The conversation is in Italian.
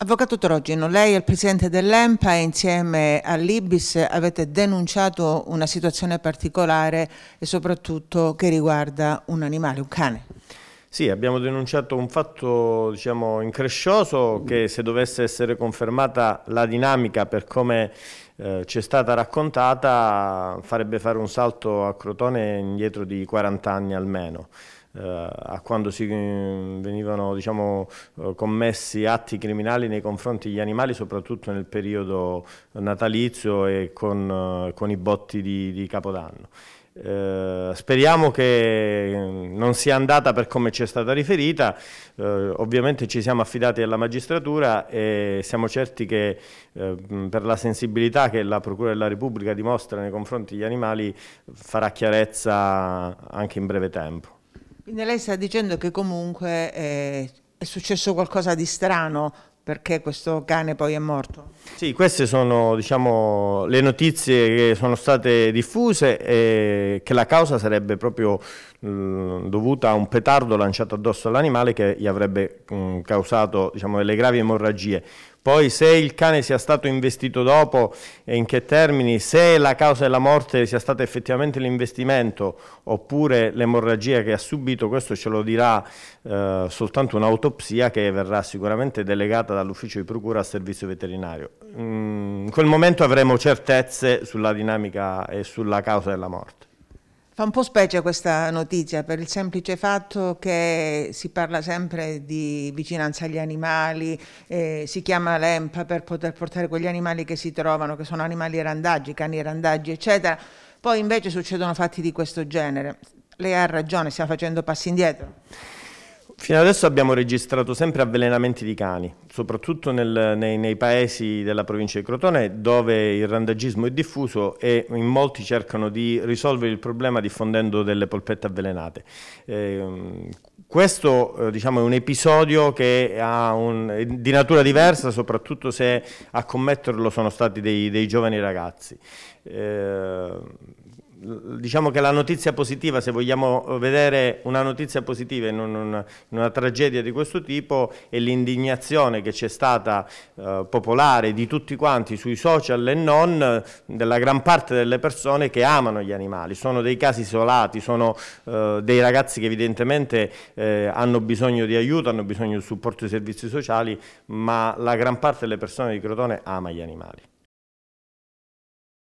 Avvocato Torogino, lei è il presidente dell'EMPA e insieme all'Ibis avete denunciato una situazione particolare e soprattutto che riguarda un animale, un cane. Sì, abbiamo denunciato un fatto diciamo, increscioso che se dovesse essere confermata la dinamica per come eh, ci è stata raccontata farebbe fare un salto a Crotone indietro di 40 anni almeno. Eh, a quando si mm, venivano diciamo, eh, commessi atti criminali nei confronti degli animali, soprattutto nel periodo natalizio e con, eh, con i botti di, di Capodanno. Eh, speriamo che mm, non sia andata per come ci è stata riferita, eh, ovviamente ci siamo affidati alla magistratura e siamo certi che eh, mm, per la sensibilità che la Procura della Repubblica dimostra nei confronti degli animali farà chiarezza anche in breve tempo. Quindi lei sta dicendo che comunque eh, è successo qualcosa di strano perché questo cane poi è morto? Sì, queste sono diciamo, le notizie che sono state diffuse e che la causa sarebbe proprio mh, mm, dovuta a un petardo lanciato addosso all'animale che gli avrebbe mh, mm, causato diciamo, delle gravi emorragie. Poi se il cane sia stato investito dopo e in che termini, se la causa della morte sia stato effettivamente l'investimento oppure l'emorragia che ha subito, questo ce lo dirà eh, soltanto un'autopsia che verrà sicuramente delegata dall'ufficio di procura al servizio veterinario. Mm, in quel momento avremo certezze sulla dinamica e sulla causa della morte. Fa un po' specie questa notizia per il semplice fatto che si parla sempre di vicinanza agli animali, eh, si chiama l'EMPA per poter portare quegli animali che si trovano, che sono animali randaggi, cani randaggi, eccetera. Poi invece succedono fatti di questo genere. Lei ha ragione, stiamo facendo passi indietro. Fino adesso abbiamo registrato sempre avvelenamenti di cani, soprattutto nel, nei, nei, paesi della provincia di Crotone dove il randagismo è diffuso e in molti cercano di risolvere il problema diffondendo delle polpette avvelenate. Ehm, eh, questo diciamo, è un episodio che un, è di natura diversa, soprattutto se a commetterlo sono stati dei, dei giovani ragazzi. Eh, diciamo che la notizia positiva, se vogliamo vedere una notizia positiva in, una, in una tragedia di questo tipo, è l'indignazione che c'è stata eh, popolare di tutti quanti sui social e non eh, della gran parte delle persone che amano gli animali. Sono dei casi isolati, sono eh, dei ragazzi che evidentemente eh, hanno bisogno di aiuto, hanno bisogno di supporto di servizi sociali, ma la gran parte delle persone di Crotone ama gli animali.